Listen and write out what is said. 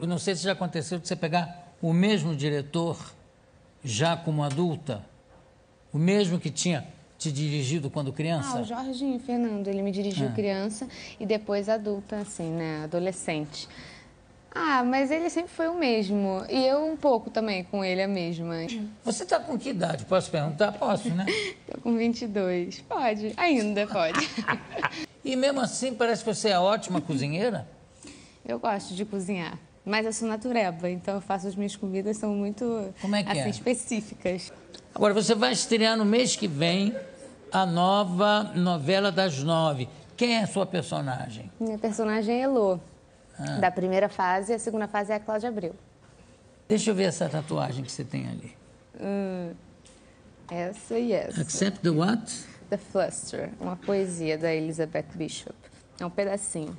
Eu não sei se já aconteceu de você pegar o mesmo diretor, já como adulta, o mesmo que tinha te dirigido quando criança? Ah, o Jorginho Fernando, ele me dirigiu é. criança e depois adulta, assim, né, adolescente. Ah, mas ele sempre foi o mesmo. E eu um pouco também com ele a mesma. Você tá com que idade? Posso perguntar? Posso, né? Tô com 22. Pode. Ainda pode. e mesmo assim, parece que você é ótima cozinheira? Eu gosto de cozinhar. Mas eu sou natureba, é então eu faço as minhas comidas são muito é assim, é? específicas. Agora você vai estrear no mês que vem a nova novela das nove. Quem é a sua personagem? Minha personagem é Elô. Ah. Da primeira fase, a segunda fase é a Cláudia Abreu. Deixa eu ver essa tatuagem que você tem ali. Hum, essa e essa. Accept the what? The Fluster, uma poesia da Elizabeth Bishop. É um pedacinho.